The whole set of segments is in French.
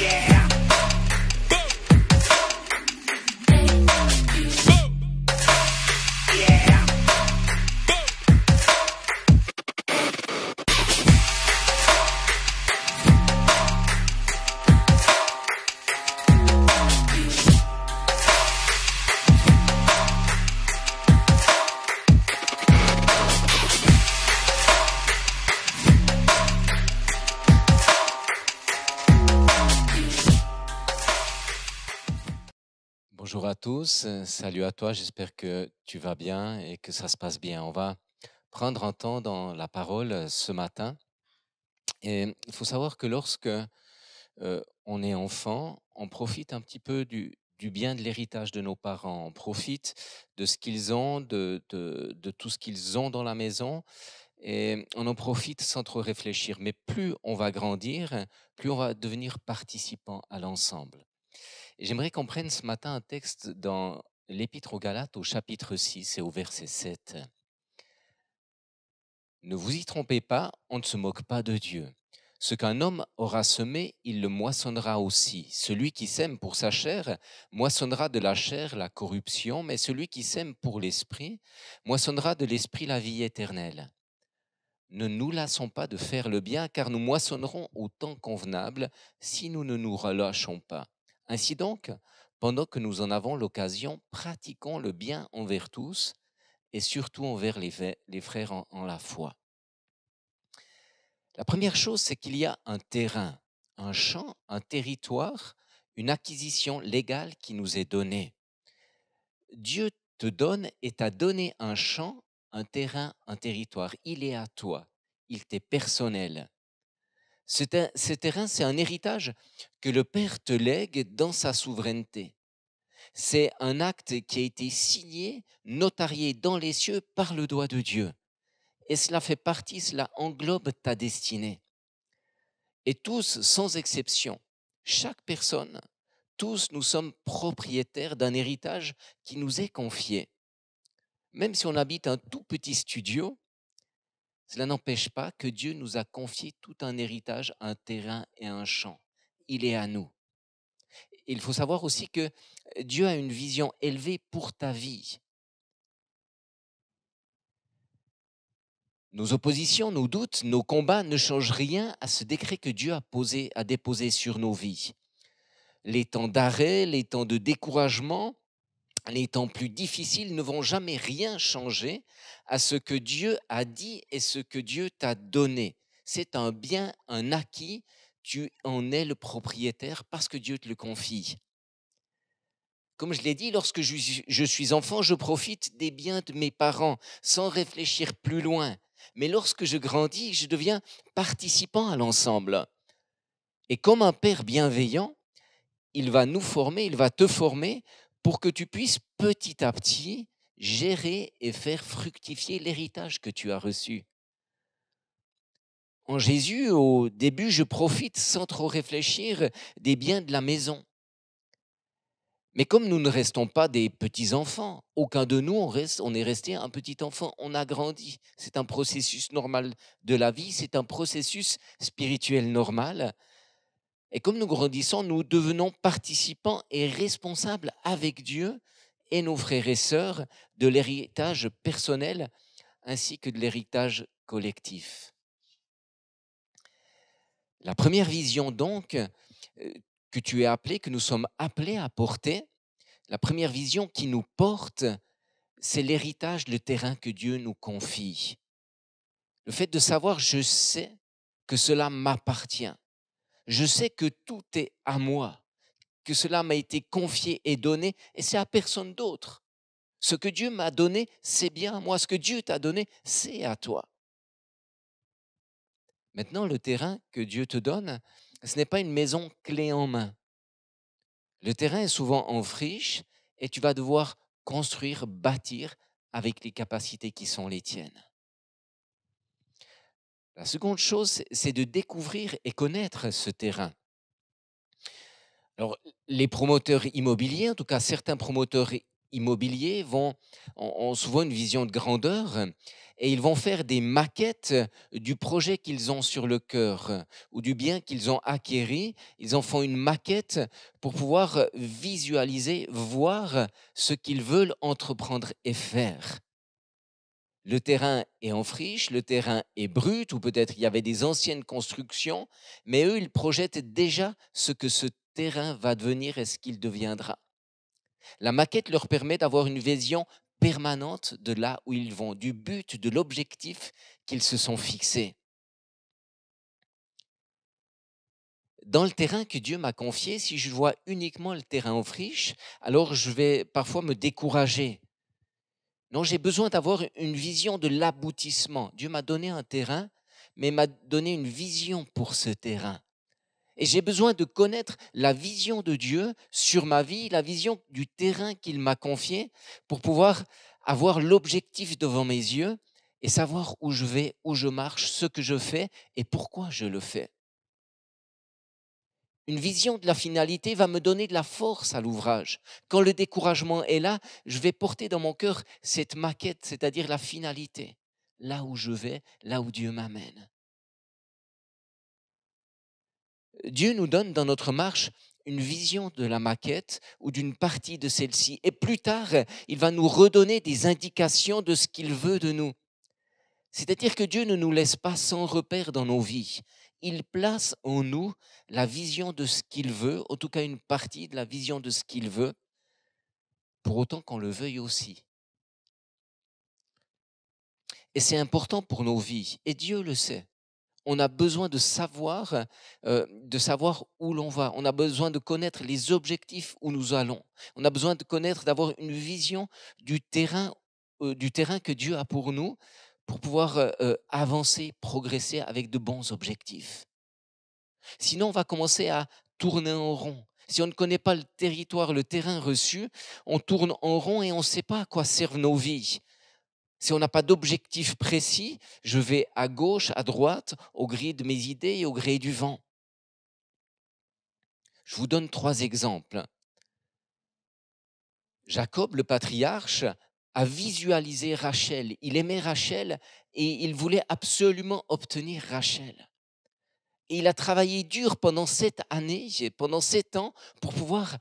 Yeah! Euh, salut à toi, j'espère que tu vas bien et que ça se passe bien. On va prendre un temps dans la parole euh, ce matin. Et il faut savoir que lorsque euh, on est enfant, on profite un petit peu du, bien de l'héritage de nos parents, on profite de ce qu'ils ont, de tout ce qu'ils ont dans la maison, et on en profite sans trop réfléchir. Mais plus on va grandir, plus on va devenir participant à l'ensemble. J'aimerais qu'on prenne ce matin un texte dans l'Épître aux Galates au chapitre 6 et au verset 7. Ne vous y trompez pas, on ne se moque pas de Dieu. Ce qu'un homme aura semé, il le moissonnera aussi. Celui qui sème pour sa chair moissonnera de la chair la corruption, mais celui qui sème pour l'esprit moissonnera de l'esprit la vie éternelle. Ne nous lassons pas de faire le bien, car nous moissonnerons au temps convenable si nous ne nous relâchons pas. Ainsi donc, pendant que nous en avons l'occasion, pratiquons le bien envers tous et surtout envers les frères en, la foi. La première chose, c'est qu'il y a un terrain, un champ, un territoire, une acquisition légale qui nous est donnée. Dieu te donne et t'a donné un champ, un terrain, un territoire. Il est à toi, il t'est personnel. Ce terrain, c'est un héritage que le Père te lègue dans sa souveraineté. C'est un acte qui a été signé, notarié dans les cieux par le doigt de Dieu. Et cela fait partie, cela englobe ta destinée. Et tous, sans exception, chaque personne, tous nous sommes propriétaires d'un héritage qui nous est confié. Même si on habite un tout petit studio, cela n'empêche pas que Dieu nous a confié tout un héritage, un terrain et un champ. Il est à nous. Il faut savoir aussi que euh, Dieu a une vision élevée pour ta vie. Nos oppositions, nos doutes, nos combats ne changent rien à ce décret que Dieu a, posé, a déposé sur nos vies. Les temps d'arrêt, les temps de découragement, les temps plus difficiles ne vont jamais rien changer à ce que Dieu a dit et ce que Dieu t'a donné. C'est un bien, un acquis, tu en es le propriétaire parce que Dieu te le confie. Comme je l'ai dit, lorsque je suis enfant, je profite des biens de mes parents sans réfléchir plus loin. Mais lorsque je grandis, je deviens participant à l'ensemble. Et comme un père bienveillant, il va nous former, il va te former pour que tu puisses petit à petit gérer et faire fructifier l'héritage que tu as reçu. En Jésus, au début, je profite sans trop réfléchir des biens de la maison. Mais comme nous ne restons pas des petits-enfants, aucun de nous on, reste, on est resté un petit-enfant, on a grandi. C'est un processus normal de la vie, c'est un processus spirituel normal. Et comme nous grandissons, nous devenons participants et responsables avec Dieu et nos frères et sœurs de l'héritage personnel ainsi que de l'héritage collectif. La première vision donc euh, que tu es appelé, que nous sommes appelés à porter, la première vision qui nous porte, c'est l'héritage, le terrain que Dieu nous confie. Le fait de savoir, je sais que cela m'appartient. Je sais que tout est à moi, que cela m'a été confié et donné, et c'est à personne d'autre. Ce que Dieu m'a donné, c'est bien à moi. Ce que Dieu t'a donné, c'est à toi. Maintenant, le terrain que Dieu te donne, ce n'est pas une maison clé en main. Le terrain est souvent en friche et tu vas devoir construire, bâtir avec les capacités qui sont les tiennes. La seconde chose, c'est de découvrir et connaître ce terrain. Alors, les promoteurs immobiliers, en tout cas certains promoteurs immobiliers, ont souvent une vision de grandeur et ils vont faire des maquettes du projet qu'ils ont sur le cœur ou du bien qu'ils ont acquéri. Ils en font une maquette pour pouvoir visualiser, voir ce qu'ils veulent entreprendre et faire. Le terrain est en friche, le terrain est brut, ou peut-être il y avait des anciennes constructions, mais eux, ils projettent déjà ce que ce terrain va devenir et ce qu'il deviendra. La maquette leur permet d'avoir une vision permanente de là où ils vont, du but, de l'objectif qu'ils se sont fixés. dans le terrain que Dieu m'a confié, si je vois uniquement le terrain en friche, alors je vais parfois me décourager non, j'ai besoin d'avoir une vision de l'aboutissement. Dieu m'a donné un terrain, mais m'a donné une vision pour ce terrain. Et j'ai besoin de connaître la vision de Dieu sur ma vie, la vision du terrain qu'il m'a confié, pour pouvoir avoir l'objectif devant mes yeux et savoir où je vais, où je marche, ce que je fais et pourquoi je le fais. Une vision de la finalité va me donner de la force à l'ouvrage. Quand le découragement est là, je vais porter dans mon cœur cette maquette, c'est-à-dire la finalité, là où je vais, là où Dieu m'amène. Dieu nous donne dans notre marche une vision de la maquette ou d'une partie de celle-ci. Et plus tard, il va nous redonner des indications de ce qu'il veut de nous. C'est-à-dire que Dieu ne nous laisse pas sans repère dans nos vies il place en nous la vision de ce qu'il veut, en tout cas une partie de la vision de ce qu'il veut, pour autant qu'on le veuille aussi. Et c'est important pour nos vies, et Dieu le sait. On a besoin de savoir, euh, de savoir où l'on va. On a besoin de connaître les objectifs où nous allons. On a besoin de connaître, d'avoir une vision du terrain, euh, du terrain que Dieu a pour nous, pour pouvoir euh, euh, avancer, progresser avec de bons objectifs. Sinon, on va commencer à tourner en rond. Si on ne connaît pas le territoire, le terrain reçu, on tourne en rond et on ne sait pas à quoi servent nos vies. Si on n'a pas d'objectif précis, je vais à gauche, à droite, au gré de mes idées et au gré du vent. Je vous donne trois exemples. Jacob, le patriarche, à visualiser Rachel. Il aimait Rachel et il voulait absolument obtenir Rachel. Et il a travaillé dur pendant sept années, pendant sept ans, pour pouvoir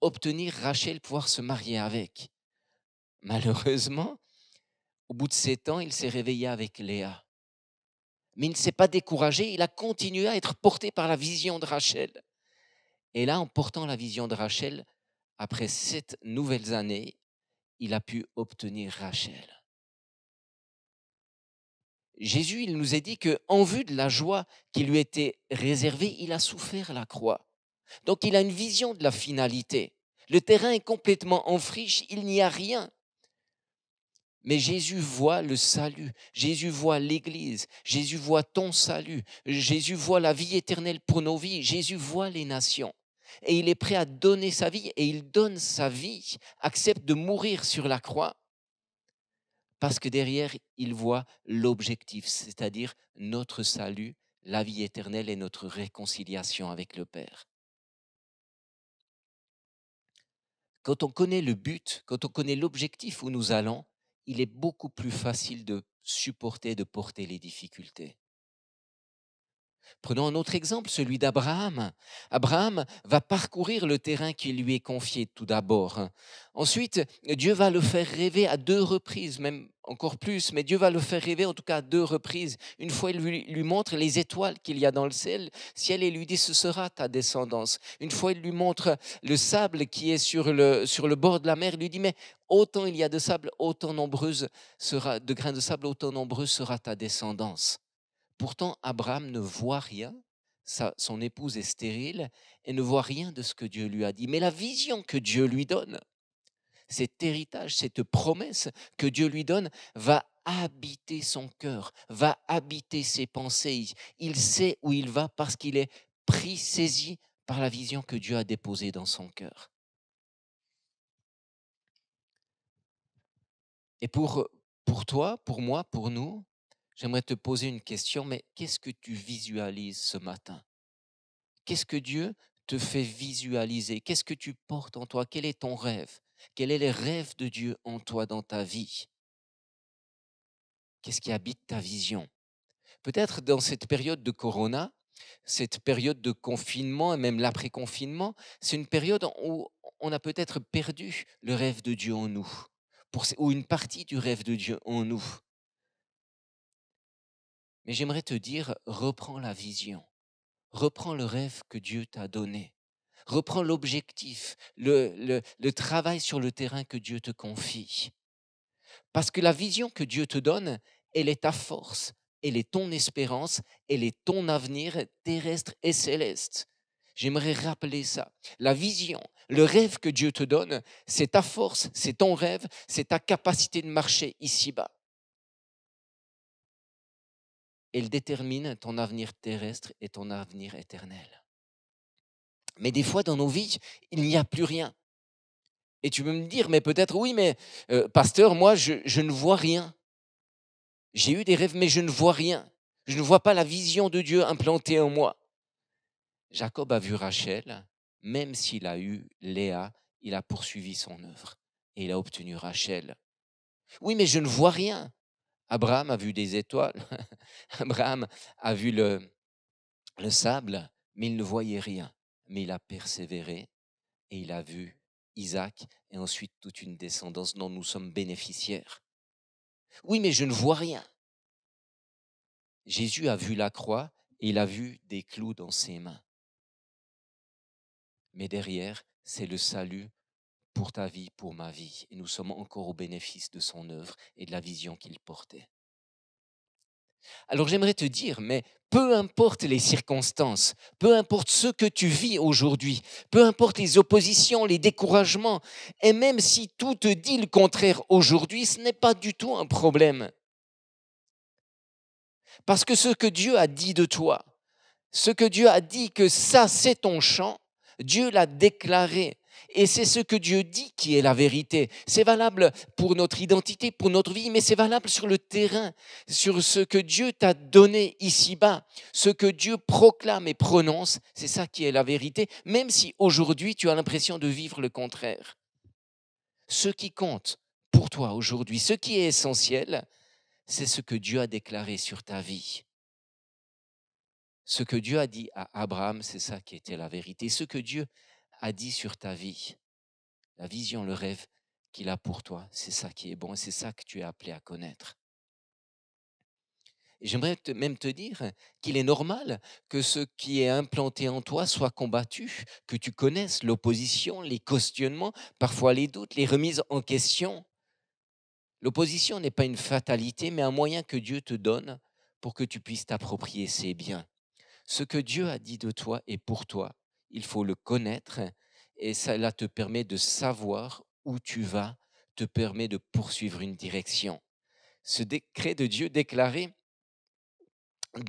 obtenir Rachel, pouvoir se marier avec. Malheureusement, au bout de sept ans, il s'est réveillé avec Léa. Mais il ne s'est pas découragé, il a continué à être porté par la vision de Rachel. Et là, en portant la vision de Rachel, après sept nouvelles années, il a pu obtenir Rachel. Jésus, il nous a dit que en vue de la joie qui lui était réservée, il a souffert la croix. Donc il a une vision de la finalité. Le terrain est complètement en friche, il n'y a rien. Mais Jésus voit le salut, Jésus voit l'Église, Jésus voit ton salut, Jésus voit la vie éternelle pour nos vies, Jésus voit les nations et il est prêt à donner sa vie et il donne sa vie, accepte de mourir sur la croix parce que derrière, il voit l'objectif, c'est-à-dire notre salut, la vie éternelle et notre réconciliation avec le Père. Quand on connaît le but, quand on connaît l'objectif où nous allons, il est beaucoup plus facile de supporter, de porter les difficultés. Prenons un autre exemple, celui d'Abraham. Abraham va parcourir le terrain qui lui est confié tout d'abord. Ensuite, Dieu va le faire rêver à deux reprises, même encore plus, mais Dieu va le faire rêver en tout cas à deux reprises. Une fois, il lui, montre les étoiles qu'il y a dans le ciel, et lui dit ce sera ta descendance. Une fois, il lui montre le sable qui est sur le, bord de la mer, il lui dit mais autant il y a de sable, autant nombreuse sera de grains de sable, autant nombreuse sera ta descendance pourtant, Abraham ne voit rien. Sa, son épouse est stérile et ne voit rien de ce que Dieu lui a dit. Mais la vision que Dieu lui donne, cet héritage, cette promesse que Dieu lui donne va habiter son cœur, va habiter ses pensées. Il sait où il va parce qu'il est pris, saisi par la vision que Dieu a déposée dans son cœur. Et pour, pour toi, pour moi, pour nous, j'aimerais te poser une question, mais qu'est-ce que tu visualises ce matin Qu'est-ce que Dieu te fait visualiser Qu'est-ce que tu portes en toi Quel est ton rêve Quel est le rêve de Dieu en toi dans ta vie Qu'est-ce qui habite ta vision Peut-être dans cette période de corona, cette période de confinement et même l'après-confinement, c'est une période où on a peut-être perdu le rêve de Dieu en nous, ou une partie du rêve de Dieu en nous. Mais j'aimerais te dire, reprends la vision, reprends le rêve que Dieu t'a donné, reprends l'objectif, le, le, travail sur le terrain que Dieu te confie. Parce que la vision que Dieu te donne, elle est ta force, elle est ton espérance, elle est ton avenir terrestre et céleste. J'aimerais rappeler ça. La vision, le rêve que Dieu te donne, c'est ta force, c'est ton rêve, c'est ta capacité de marcher ici-bas elle détermine ton avenir terrestre et ton avenir éternel. Mais des fois, dans nos vies, il n'y a plus rien. Et tu peux me dire, mais peut-être oui, mais pasteur, moi, je, je ne vois rien. J'ai eu des rêves, mais je ne vois rien. Je ne vois pas la vision de Dieu implantée en moi. Jacob a vu Rachel, même s'il a eu Léa, il a poursuivi son œuvre et il a obtenu Rachel. Oui, mais je ne vois rien. Abraham a vu des étoiles, Abraham a vu le, le sable, mais il ne voyait rien. Mais il a persévéré et il a vu Isaac et ensuite toute une descendance dont nous sommes bénéficiaires. Oui, mais je ne vois rien. Jésus a vu la croix et il a vu des clous dans ses mains. Mais derrière, c'est le salut pour ta vie, pour ma vie. Et nous sommes encore au bénéfice de son œuvre et de la vision qu'il portait. Alors j'aimerais te dire, mais peu importe les circonstances, peu importe ce que tu vis aujourd'hui, peu importe les oppositions, les découragements, et même si tout te dit le contraire aujourd'hui, ce n'est pas du tout un problème. Parce que ce que Dieu a dit de toi, ce que Dieu a dit que ça c'est ton champ, Dieu l'a déclaré. Et c'est ce que Dieu dit qui est la vérité. C'est valable pour notre identité, pour notre vie, mais c'est valable sur le terrain, sur ce que Dieu t'a donné ici-bas. Ce que Dieu proclame et prononce, c'est ça qui est la vérité, même si aujourd'hui tu as l'impression de vivre le contraire. Ce qui compte pour toi aujourd'hui, ce qui est essentiel, c'est ce que Dieu a déclaré sur ta vie. Ce que Dieu a dit à Abraham, c'est ça qui était la vérité. Ce que Dieu a dit sur ta vie, la vision, le rêve qu'il a pour toi, c'est ça qui est bon, c'est ça que tu es appelé à connaître. J'aimerais même te dire qu'il est normal que ce qui est implanté en toi soit combattu, que tu connaisses l'opposition, les questionnements, parfois les doutes, les remises en question. L'opposition n'est pas une fatalité, mais un moyen que Dieu te donne pour que tu puisses t'approprier ses biens. Ce que Dieu a dit de toi est pour toi il faut le connaître et cela te permet de savoir où tu vas, te permet de poursuivre une direction. Ce décret de Dieu déclaré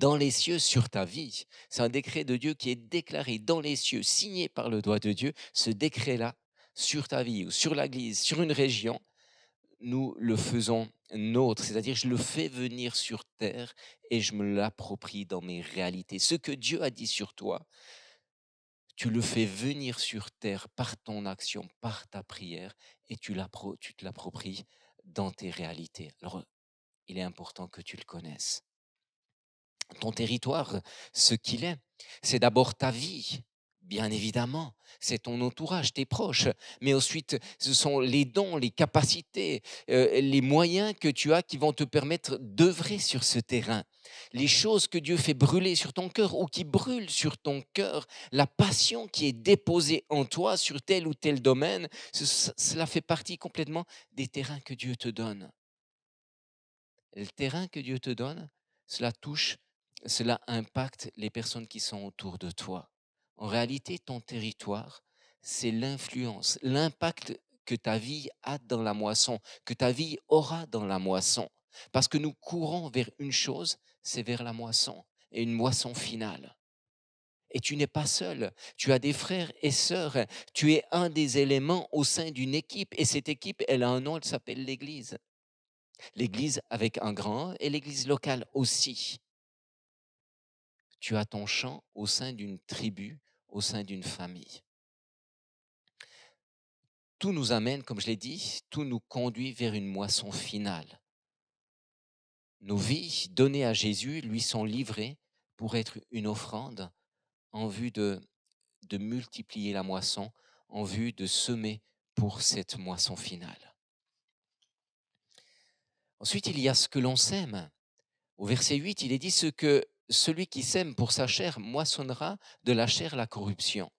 dans les cieux sur ta vie, c'est un décret de Dieu qui est déclaré dans les cieux, signé par le doigt de Dieu. Ce décret-là, sur ta vie ou sur l'Église, sur une région, nous le faisons nôtre, c'est-à-dire je le fais venir sur terre et je me l'approprie dans mes réalités. Ce que Dieu a dit sur toi, tu le fais venir sur terre par ton action, par ta prière, et tu, te l'appropries dans tes réalités. Alors, il est important que tu le connaisses. Ton territoire, ce qu'il est, c'est d'abord ta vie, Bien évidemment, c'est ton entourage, tes proches, mais ensuite ce sont les dons, les capacités, euh, les moyens que tu as qui vont te permettre d'œuvrer sur ce terrain. Les choses que Dieu fait brûler sur ton cœur ou qui brûlent sur ton cœur, la passion qui est déposée en toi sur tel ou tel domaine, cela fait partie complètement des terrains que Dieu te donne. Le terrain que Dieu te donne, cela touche, cela impacte les personnes qui sont autour de toi. En réalité, ton territoire, c'est l'influence, l'impact que ta vie a dans la moisson, que ta vie aura dans la moisson. Parce que nous courons vers une chose, c'est vers la moisson, et une moisson finale. Et tu n'es pas seul, tu as des frères et sœurs, tu es un des éléments au sein d'une équipe, et cette équipe, elle a un nom, elle s'appelle l'Église. L'Église avec un grand et l'Église locale aussi tu as ton champ au sein d'une tribu, au sein d'une famille. Tout nous amène, comme je l'ai dit, tout nous conduit vers une moisson finale. Nos vies données à Jésus lui sont livrées pour être une offrande en vue de, de multiplier la moisson, en vue de semer pour cette moisson finale. Ensuite, il y a ce que l'on sème. Au verset 8, il est dit ce que celui qui sème pour sa chair moissonnera de la chair la corruption.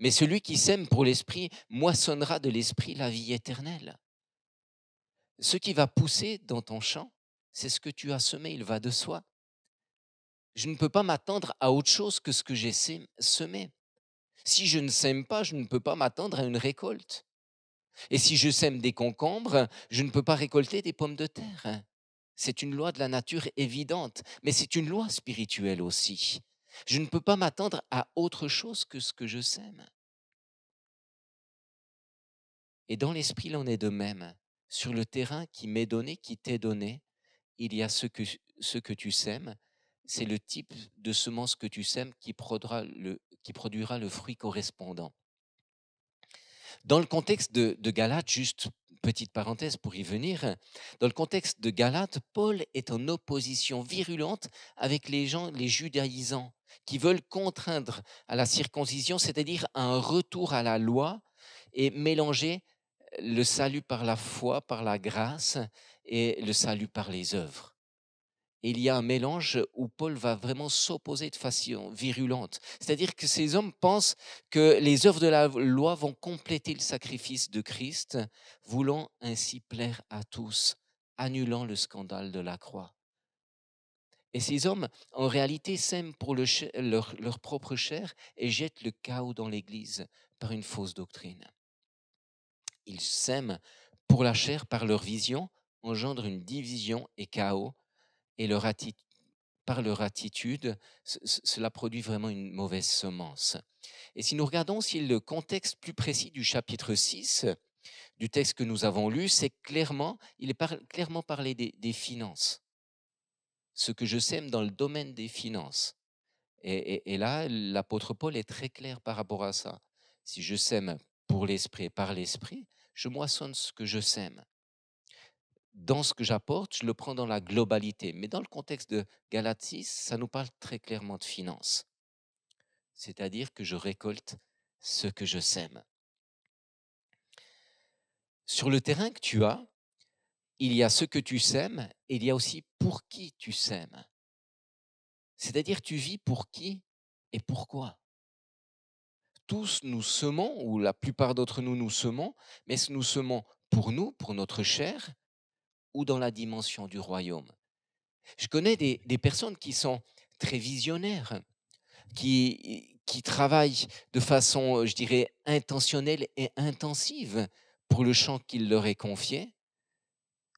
Mais celui qui sème pour l'esprit moissonnera de l'esprit la vie éternelle. Ce qui va pousser dans ton champ, c'est ce que tu as semé, il va de soi. Je ne peux pas m'attendre à autre chose que ce que j'ai semé. Si je ne sème pas, je ne peux pas m'attendre à une récolte. Et si je sème des concombres, je ne peux pas récolter des pommes de terre. C'est une loi de la nature évidente, mais c'est une loi spirituelle aussi. Je ne peux pas m'attendre à autre chose que ce que je sème. Et dans l'esprit, l'on est de même. Sur le terrain qui m'est donné, qui t'est donné, il y a ce que, ce que tu sèmes. C'est le type de semence que tu sèmes qui produira le, fruit correspondant. Dans le contexte de, de Galate, juste petite parenthèse pour y venir, dans le contexte de Galate, Paul est en opposition virulente avec les gens, les judaïsants, qui veulent contraindre à la circoncision, c'est-à-dire un retour à la loi et mélanger le salut par la foi, par la grâce et le salut par les œuvres il y a un mélange où Paul va vraiment s'opposer de façon virulente. C'est-à-dire que ces hommes pensent que les œuvres de la loi vont compléter le sacrifice de Christ, voulant ainsi plaire à tous, annulant le scandale de la croix. Et ces hommes, en réalité, s'aiment pour leur, leur propre chair et jettent le chaos dans l'Église par une fausse doctrine. Ils s'aiment pour la chair par leur vision, engendrent une division et chaos et leur par leur attitude, cela produit vraiment une mauvaise semence. Et si nous regardons si le contexte plus précis du chapitre 6 du texte que nous avons lu, c'est clairement, il est clairement parlé des, finances. Ce que je sème dans le domaine des finances. Et, et là, l'apôtre Paul est très clair par rapport à ça. Si je sème pour l'esprit et par l'esprit, je moissonne ce que je sème dans ce que j'apporte, je le prends dans la globalité. Mais dans le contexte de Galatis, ça nous parle très clairement de finances. C'est-à-dire que je récolte ce que je sème. Sur le terrain que tu as, il y a ce que tu sèmes et il y a aussi pour qui tu sèmes. C'est-à-dire tu vis pour qui et pourquoi. Tous nous semons, ou la plupart d'entre nous nous semons, mais nous semons pour nous, pour notre chair, ou dans la dimension du royaume. Je connais des, personnes qui sont très visionnaires, qui, qui travaillent de façon, euh, je dirais, intentionnelle et intensive pour le champ qu'il leur est confié.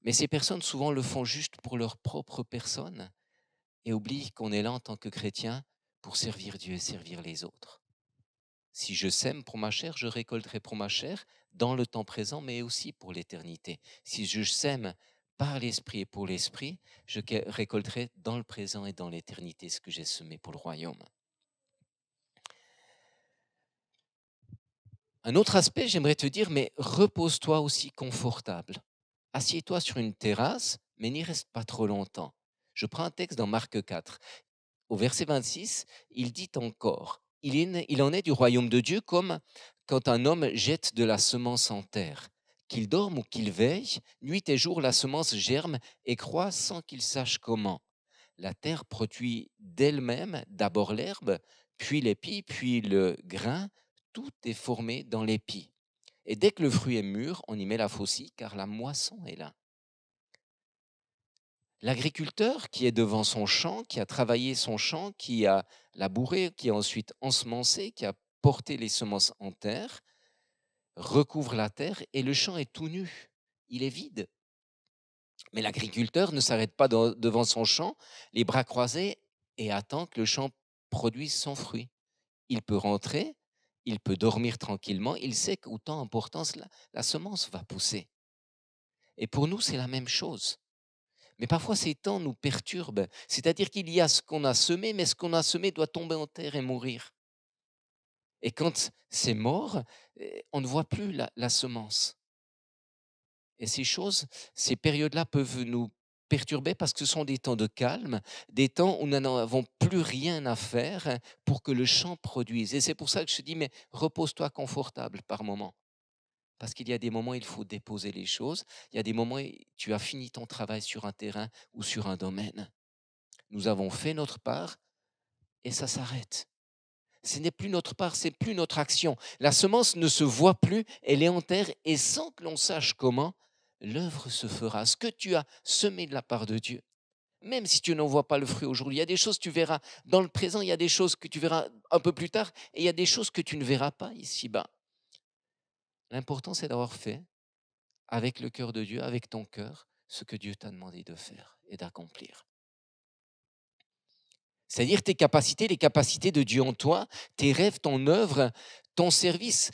Mais ces personnes souvent le font juste pour leur propre personne et oublient qu'on est là en tant que chrétien pour servir Dieu et servir les autres. Si je sème pour ma chair, je récolterai pour ma chair dans le temps présent, mais aussi pour l'éternité. Si je sème par l'esprit et pour l'esprit, je récolterai dans le présent et dans l'éternité ce que j'ai semé pour le royaume. Un autre aspect, j'aimerais te dire, mais repose-toi aussi confortable. Assieds-toi sur une terrasse, mais n'y reste pas trop longtemps. Je prends un texte dans Marc 4. Au verset 26, il dit encore, il en est du royaume de Dieu comme quand un homme jette de la semence en terre. Qu'il dorme ou qu'il veille, nuit et jour la semence germe et croît sans qu'il sache comment. La terre produit d'elle-même d'abord l'herbe, puis l'épi, puis le grain, tout est formé dans l'épi. Et dès que le fruit est mûr, on y met la faucille car la moisson est là. L'agriculteur qui est devant son champ, qui a travaillé son champ, qui a labouré, qui a ensuite ensemencé, qui a porté les semences en terre, recouvre la terre et le champ est tout nu, il est vide. Mais l'agriculteur ne s'arrête pas devant son champ, les bras croisés, et attend que le champ produise son fruit. Il peut rentrer, il peut dormir tranquillement, il sait qu'au temps important, cela, la semence va pousser. Et pour nous, c'est la même chose. Mais parfois, ces temps nous perturbent. C'est-à-dire qu'il y a ce qu'on a semé, mais ce qu'on a semé doit tomber en terre et mourir. Et quand c'est mort, eh, on ne voit plus la, semence. Et ces choses, ces périodes-là peuvent nous perturber parce que ce sont des temps de calme, des temps où nous n'avons plus rien à faire pour que le champ produise. Et c'est pour ça que je dis, mais repose-toi confortable par moment. Parce qu'il y a des moments où il faut déposer les choses, il y a des moments où tu as fini ton travail sur un terrain ou sur un domaine. Nous avons fait notre part et ça s'arrête ce n'est plus notre part, c'est plus notre action. La semence ne se voit plus, elle est en terre et sans que l'on sache comment, l'œuvre se fera. Ce que tu as semé de la part de Dieu, même si tu n'en vois pas le fruit aujourd'hui, il y a des choses que tu verras dans le présent, il y a des choses que tu verras un peu plus tard et il y a des choses que tu ne verras pas ici-bas. L'important, c'est d'avoir fait avec le cœur de Dieu, avec ton cœur, ce que Dieu t'a demandé de faire et d'accomplir. C'est-à-dire tes capacités, les capacités de Dieu en toi, tes rêves, ton œuvre, ton service,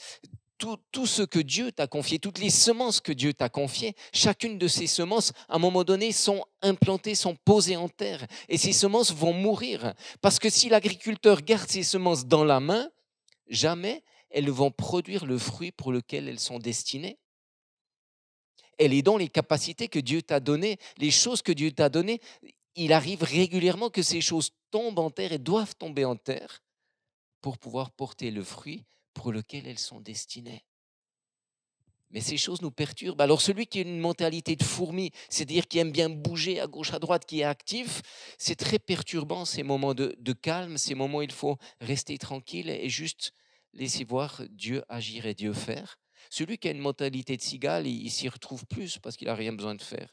tout, tout, ce que Dieu t'a confié, toutes les semences que Dieu t'a confiées, chacune de ces semences, à un moment donné, sont implantées, sont posées en terre. Et ces semences vont mourir. Parce que si l'agriculteur garde ses semences dans la main, jamais elles vont produire le fruit pour lequel elles sont destinées. Elle est dans les capacités que Dieu t'a données, les choses que Dieu t'a données il arrive régulièrement que ces choses tombent en terre et doivent tomber en terre pour pouvoir porter le fruit pour lequel elles sont destinées. Mais ces choses nous perturbent. Alors celui qui a une mentalité de fourmi, c'est-à-dire qui aime bien bouger à gauche, à droite, qui est actif, c'est très perturbant ces moments de, calme, ces moments où il faut rester tranquille et juste laisser voir Dieu agir et Dieu faire. Celui qui a une mentalité de cigale, il, il s'y retrouve plus parce qu'il n'a rien besoin de faire.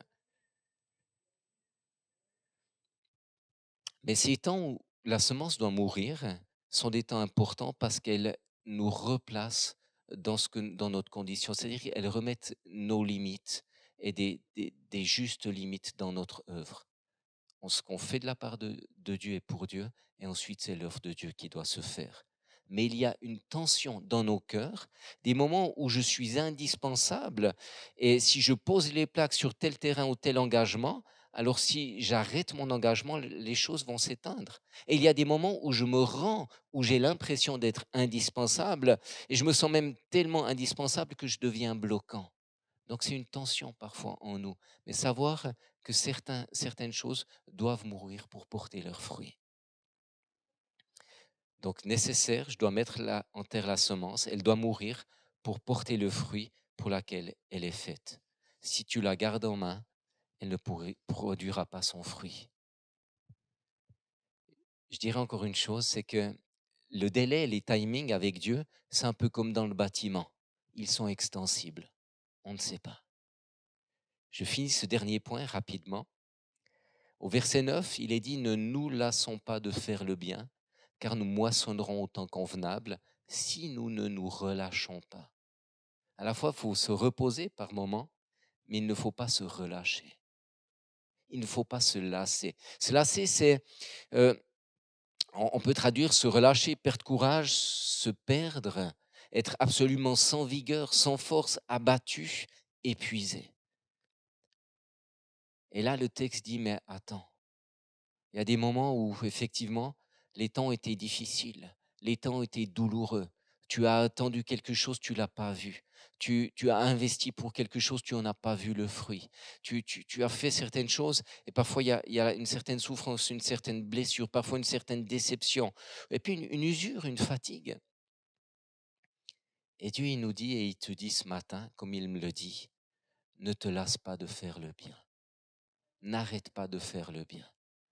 Mais ces temps où la semence doit mourir sont des temps importants parce qu'elles nous replacent dans, ce que, dans notre condition, c'est-à-dire qu'elles remettent nos limites et des, justes limites dans notre œuvre. ce qu'on fait de la part de, de Dieu est pour Dieu, et ensuite c'est l'œuvre de Dieu qui doit se faire. Mais il y a une tension dans nos cœurs, des moments où je suis indispensable, et si je pose les plaques sur tel terrain ou tel engagement, alors si j'arrête mon engagement, les choses vont s'éteindre. Et il y a des moments où je me rends, où j'ai l'impression d'être indispensable, et je me sens même tellement indispensable que je deviens bloquant. Donc c'est une tension parfois en nous, mais savoir que certains, certaines choses doivent mourir pour porter leurs fruits. Donc nécessaire, je dois mettre en terre la semence, elle doit mourir pour porter le fruit pour laquelle elle est faite. Si tu la gardes en main, elle ne produira pas son fruit. Je dirais encore une chose, c'est que le délai, les timings avec Dieu, c'est un peu comme dans le bâtiment. Ils sont extensibles. On ne sait pas. Je finis ce dernier point rapidement. Au verset 9, il est dit Ne nous lassons pas de faire le bien, car nous moissonnerons au temps convenable si nous ne nous relâchons pas. À la fois, il faut se reposer par moments, mais il ne faut pas se relâcher il ne faut pas se lasser. Se lasser, c'est, euh, on peut traduire se relâcher, perdre courage, se perdre, être absolument sans vigueur, sans force, abattu, épuisé. Et là, le texte dit, mais attends, il y a des moments où effectivement, les temps étaient difficiles, les temps étaient douloureux, tu as attendu quelque chose, tu l'as pas vu. Tu, tu, as investi pour quelque chose, tu n'en as pas vu le fruit. Tu, as fait certaines choses et parfois il y a, y une certaine souffrance, une certaine blessure, parfois une certaine déception, et puis une, usure, une fatigue. Et Dieu, il nous dit et il te dit ce matin, comme il me le dit, ne te lasse pas de faire le bien. N'arrête pas de faire le bien.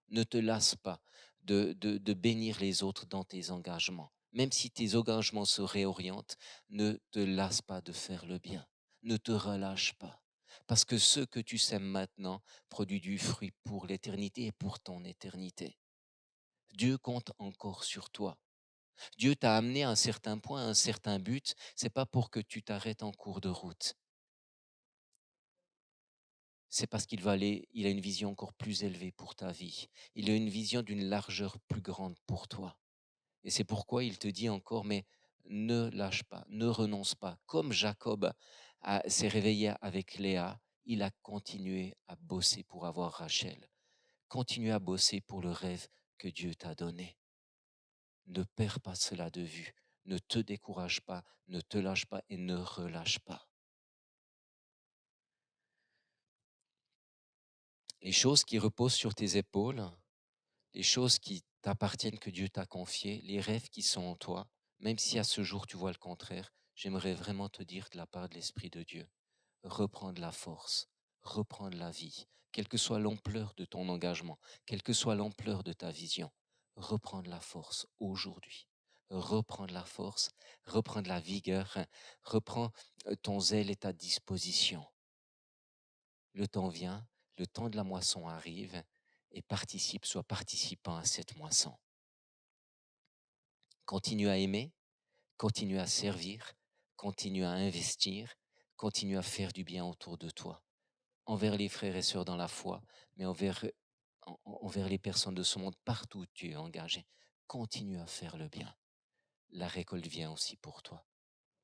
Ne te lasse pas de, de bénir les autres dans tes engagements même si tes engagements se réorientent, ne te lasse pas de faire le bien, ne te relâche pas, parce que ce que tu sèmes maintenant produit du fruit pour l'éternité et pour ton éternité. Dieu compte encore sur toi. Dieu t'a amené à un certain point, à un certain but, c'est pas pour que tu t'arrêtes en cours de route. C'est parce qu'il va aller, il a une vision encore plus élevée pour ta vie. Il a une vision d'une largeur plus grande pour toi. Et c'est pourquoi il te dit encore, mais ne lâche pas, ne renonce pas. Comme Jacob s'est réveillé avec Léa, il a continué à bosser pour avoir Rachel. Continue à bosser pour le rêve que Dieu t'a donné. Ne perds pas cela de vue. Ne te décourage pas, ne te lâche pas et ne relâche pas. Les choses qui reposent sur tes épaules les choses qui t'appartiennent, que Dieu t'a confiées, les rêves qui sont en toi, même si à mmh. ce jour tu vois le contraire, j'aimerais vraiment te dire de la part de l'Esprit de Dieu, reprendre la force, reprendre la vie, quelle que soit l'ampleur de ton engagement, quelle que soit l'ampleur de ta vision, reprendre la force aujourd'hui, reprendre la force, reprendre la vigueur, hein, reprends ton zèle et ta disposition. Le temps vient, le temps de la moisson arrive, et participe, soit participant à cette moisson. Continue à aimer, continue à servir, continue à investir, continue à faire du bien autour de toi, envers les frères et sœurs dans la foi, mais envers, envers les personnes de ce monde partout où tu es engagé. Continue à faire le bien. La récolte vient aussi pour toi.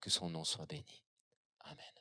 Que son nom soit béni. Amen.